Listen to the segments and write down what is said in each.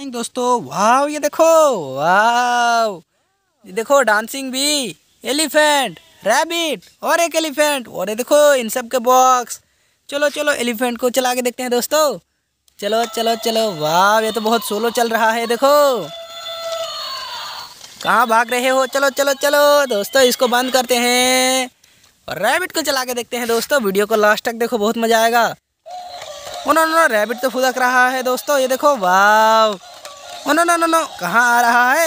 नहीं दोस्तों वाह ये देखो वाह ये देखो डांसिंग भी एलिफेंट रैबिट और एक एलिफेंट और ये देखो इन सब के बॉक्स चलो चलो एलिफेंट को चला के देखते हैं दोस्तों चलो चलो चलो वाह ये तो बहुत सोलो चल रहा है देखो कहाँ भाग रहे हो चलो चलो चलो दोस्तों इसको बंद करते हैं और रैबिट को चला के देखते हैं दोस्तों वीडियो को लास्ट तक देखो बहुत मज़ा आएगा उन्होंने रैबिट तो फुदक रहा है दोस्तों ये देखो वाह oh no no no no कहाँ आ रहा है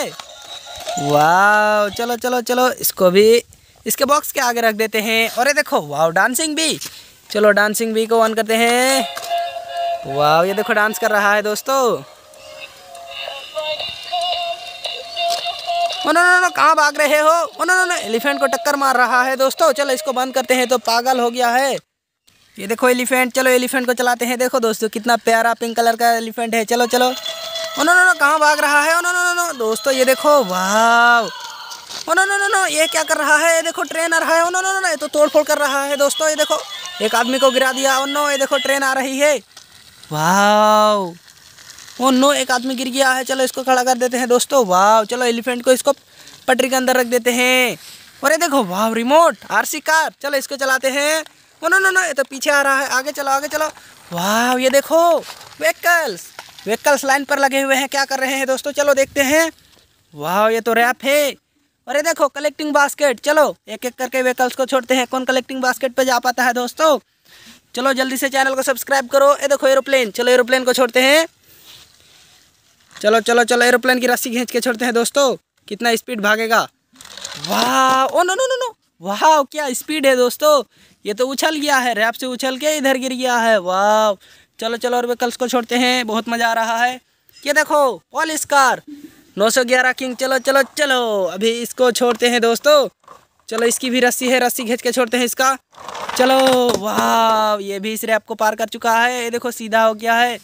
वाह चलो चलो चलो इसको भी इसके बॉक्स के आगे रख देते हैं और ये देखो वाह डांसिंग भी चलो डांसिंग भी को ऑन करते हैं वाह ये देखो डांस कर रहा है दोस्तों ओ नो नो नो कहाँ भाग रहे हो oh no no no elephant को टक्कर मार रहा है दोस्तों चलो इसको बंद करते हैं तो पागल हो गया है ये देखो एलिफेंट चलो एलिफेंट को चलाते हैं देखो दोस्तों कितना प्यारा पिंक कलर का एलिफेंट है चलो चलो ओनो नो नो कहाँ भाग रहा है ओनो नो नो नो दोस्तों ये देखो वाह ओनो नो नो नो ये क्या कर रहा है ये देखो ट्रेन आ रहा है ओनो नो नो नो ये तो फोड़ कर रहा है दोस्तों ये देखो एक आदमी को गिरा दिया ओनो नो ये देखो ट्रेन आ रही है वाह ओ नो एक आदमी गिर गया है चलो इसको खड़ा कर देते हैं दोस्तों वाह चलो एलिफेंट को इसको पटरी के अंदर रख देते हैं और ये देखो वाह रिमोट सी कार चलो इसको चलाते हैं ओ नो नो नो ये तो पीछे आ रहा है आगे चलो आगे चलो वाह ये देखो व्हीकल्स व्हीकल्स लाइन पर लगे हुए हैं क्या कर रहे हैं दोस्तों चलो देखते हैं वाह ये तो रैप है अरे देखो कलेक्टिंग बास्केट चलो एक एक करके व्हीकल्स को छोड़ते हैं कौन कलेक्टिंग बास्केट पे जा पाता है दोस्तों चलो जल्दी से चैनल को सब्सक्राइब करो ये देखो एरोप्लेन चलो एरोप्लेन को छोड़ते हैं चलो चलो चलो एरोप्लेन की रस्सी खींच के छोड़ते हैं दोस्तों कितना स्पीड भागेगा वाह oh no no no no वाह क्या स्पीड है दोस्तों ये तो उछल गया है रैप से उछल के इधर गिर गया है वाह चलो चलो और व्हीकल्स को छोड़ते हैं बहुत मज़ा आ रहा है ये देखो पॉलिस कार 911 किंग चलो चलो चलो अभी इसको छोड़ते हैं दोस्तों चलो इसकी भी रस्सी है रस्सी खींच के छोड़ते हैं इसका चलो वाह ये भी इस रैप को पार कर चुका है ये देखो सीधा हो गया है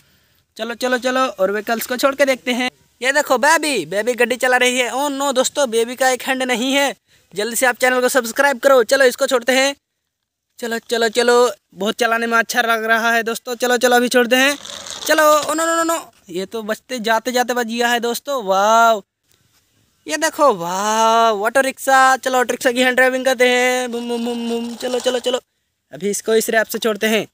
चलो चलो चलो और व्हीकल्स को छोड़ के देखते हैं ये देखो बेबी बेबी गड्डी चला रही है ओ oh नो दोस्तों बेबी का एक हैंड नहीं है जल्दी से आप चैनल को सब्सक्राइब करो चलो इसको छोड़ते हैं चलो चलो चलो बहुत चलाने में अच्छा लग रहा है दोस्तों चलो चलो अभी छोड़ते हैं चलो ओ नो नो नो ये तो बचते जाते जाते बच गया है दोस्तों वाह ये देखो वाह ऑटो रिक्शा चलो ऑटो रिक्शा की हैंड ड्राइविंग करते हैं बुम बुम बुम बुम चलो चलो चलो अभी इसको इस रैप से छोड़ते हैं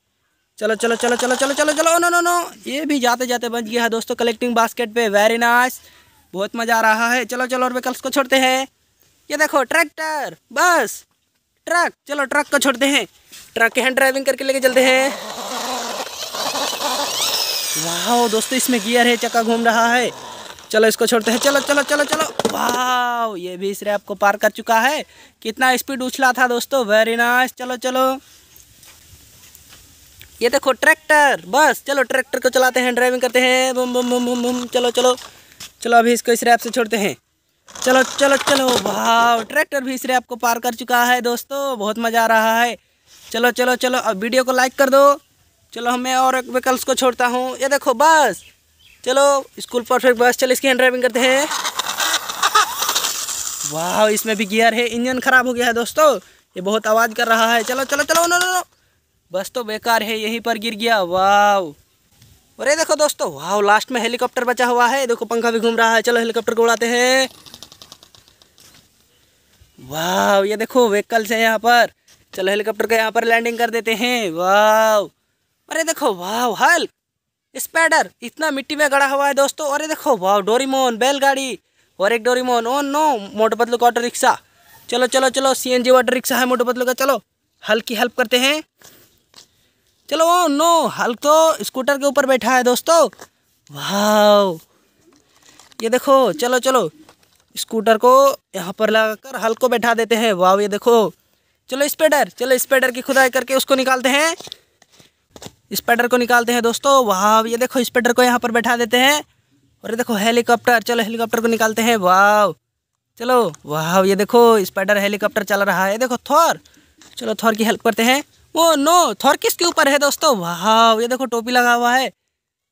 चलो चलो चलो चलो चलो चलो चलो नो नो नो ये भी जाते जाते बच गया है दोस्तों कलेक्टिंग बास्केट पे वेरी नाइस बहुत मज़ा आ रहा है चलो चलो और व्हीकल्स को छोड़ते हैं ये देखो ट्रैक्टर बस ट्रक चलो ट्रक को छोड़ते हैं ट्रक के हैंड ड्राइविंग करके लेके चलते हैं वाह दोस्तों इसमें गियर है चक्का घूम रहा है चलो इसको छोड़ते हैं चलो चलो चलो चलो वाह ये भी इस रैप को पार कर चुका है कितना स्पीड उछला था दोस्तों वेरी नाइस चलो चलो ये देखो ट्रैक्टर बस चलो ट्रैक्टर को चलाते हैं ड्राइविंग करते हैं बुम बुम बुम बुम बुम चलो चलो चलो अभी इसको इस रैप से छोड़ते हैं चलो चलो चलो वाह ट्रैक्टर भी इसरे आपको पार कर चुका है दोस्तों बहुत मज़ा आ रहा है चलो चलो चलो अब वीडियो को लाइक कर दो चलो हमें और एक व्हीकल्स को छोड़ता हूँ ये देखो बस चलो स्कूल परफेक्ट बस चलो इसकी हैंड ड्राइविंग करते हैं वाह इसमें भी गियर है इंजन ख़राब हो गया है दोस्तों ये बहुत आवाज़ कर रहा है चलो चलो चलो नो नो नो बस तो बेकार है यहीं पर गिर गया वाह अरे देखो दोस्तों वाह लास्ट में हेलीकॉप्टर बचा हुआ है देखो पंखा भी घूम रहा है चलो हेलीकॉप्टर को उड़ाते हैं वाह ये देखो व्हीकल्स है यहाँ पर चलो हेलीकॉप्टर का यहाँ पर लैंडिंग कर देते हैं वाह अरे देखो वाह हल्क स्पैडर इतना मिट्टी में गड़ा हुआ है दोस्तों अरे देखो वाह डोरीमोन बैलगाड़ी और एक डोरीमोन ओ नो मोटर पतलू का ऑटो रिक्शा चलो चलो चलो C N G auto rickshaw है मोटर पतलू का चलो हल्की की हेल्प करते हैं चलो ओ नो हल्क तो स्कूटर के ऊपर बैठा है दोस्तों वाह ये देखो चलो चलो स्कूटर को यहाँ पर लगाकर हल को बैठा देते हैं वाह ये देखो चलो स्पेडर चलो स्पेडर की खुदाई करके उसको निकालते हैं स्पेडर को निकालते हैं दोस्तों वाह ये देखो स्पेडर को यहाँ पर बैठा देते हैं और ये देखो हेलीकॉप्टर चलो हेलीकॉप्टर को निकालते हैं वाह चलो वाह ये देखो स्पाइडर हेलीकॉप्टर चल रहा है देखो थौर चलो थौर की हेल्प करते हैं वो नो थौर किसके ऊपर है दोस्तों वाह ये देखो टोपी लगा हुआ है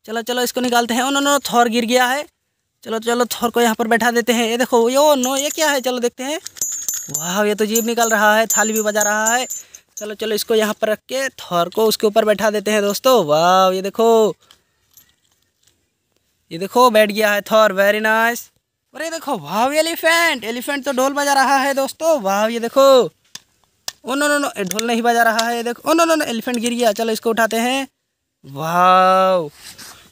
चलो चलो इसको निकालते हैं ओ नो नो थौर गिर गया है चलो चलो थोर को यहाँ पर बैठा देते हैं ये देखो यो नो ये क्या है चलो देखते हैं वाह ये तो जीव निकल रहा है थाली भी बजा रहा है चलो चलो इसको यहाँ पर रख के थोर को उसके ऊपर बैठा देते हैं दोस्तों वाह ये देखो ये देखो बैठ गया है थोर वेरी नाइस अरे देखो वाह एलिफेंट एलिफेंट तो ढोल बजा रहा है दोस्तों वाह ये देखो ओ नो नो नो ढोल नहीं बजा रहा है देखो oh no no no elephant गिर गया चलो इसको उठाते हैं वाह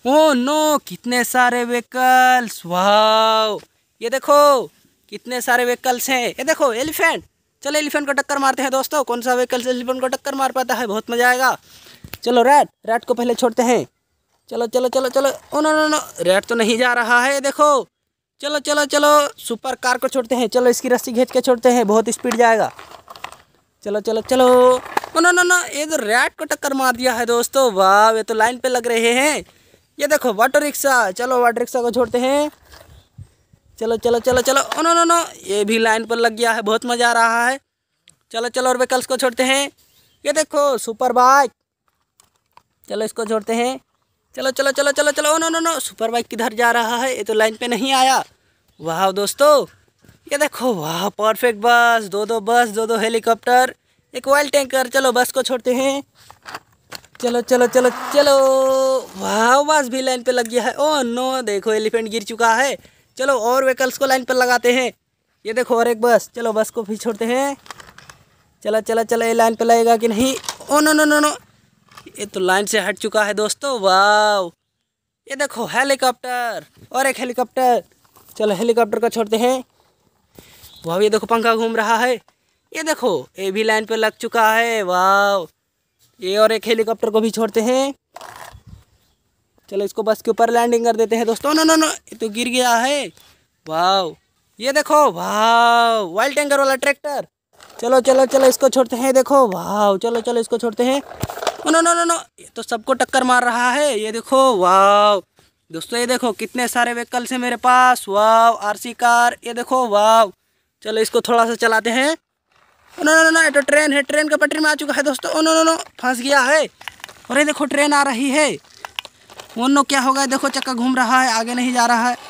ओ नो कितने सारे व्हीकल्स वाह ये देखो कितने सारे व्हीकल्स हैं ये देखो एलिफेंट चलो एलिफेंट को टक्कर मारते हैं दोस्तों कौन सा व्हीकल्स एलिफेंट को टक्कर मार पाता है बहुत मजा आएगा चलो रैट रैट को पहले छोड़ते हैं चलो चलो चलो चलो oh no no no rat तो नहीं जा रहा है देखो चलो चलो चलो सुपर कार को छोड़ते हैं चलो इसकी रस्सी खींच के छोड़ते हैं बहुत स्पीड जाएगा चलो चलो चलो ओ नो नो नो ये तो रैट को टक्कर मार दिया है दोस्तों वाह ये तो लाइन पे लग रहे हैं ये देखो वाटर रिक्शा चलो वाटर रिक्शा को छोड़ते हैं चलो चलो चलो चलो ओ नो नो नो ये भी लाइन पर लग गया है बहुत मज़ा आ रहा है चलो चलो और व्हीकल्स को छोड़ते हैं ये देखो सुपर बाइक चलो इसको छोड़ते हैं चलो चलो चलो चलो चलो oh no no no super bike किधर जा रहा है ये तो लाइन पे नहीं आया वाह दोस्तों ये देखो वाह परफेक्ट बस दो दो बस दो दो हेलीकॉप्टर एक ऑयल टैंकर चलो बस को छोड़ते हैं चलो चलो चलो चलो वाह बस भी लाइन पे लग गया है ओ नो देखो एलिफेंट गिर चुका है चलो और व्हीकल्स को लाइन पर लगाते हैं ये देखो और एक बस चलो बस को फिर छोड़ते हैं चलो चलो चलो ये लाइन पर लगेगा कि नहीं oh no no no no ये तो लाइन से हट चुका है दोस्तों वाह ये देखो हेलीकॉप्टर और एक हेलीकॉप्टर चलो हेलीकॉप्टर को छोड़ते हैं वाह ये देखो पंखा घूम रहा है ये देखो ये भी लाइन पर लग चुका है वाह ये और एक हेलीकॉप्टर को भी छोड़ते हैं चलो इसको बस के ऊपर लैंडिंग कर देते हैं दोस्तों नो नो नो ये तो गिर गया है वाह ये देखो वाह वाइल्ड टैंकर वाला ट्रैक्टर चलो चलो चलो इसको छोड़ते हैं देखो वाह चलो चलो इसको छोड़ते हैं नो नो नो नो ये तो सबको टक्कर मार रहा है ये देखो वाह दोस्तों ये देखो कितने सारे व्हीकल्स हैं मेरे पास वाह आरसी कार ये देखो वाह चलो इसको थोड़ा सा चलाते हैं नो नो नो ये तो ट्रेन है ट्रेन का पटरी में आ चुका है दोस्तों ओ नो नो नो फंस गया है अरे देखो ट्रेन आ रही है वो नो क्या होगा देखो चक्का घूम रहा है आगे नहीं जा रहा है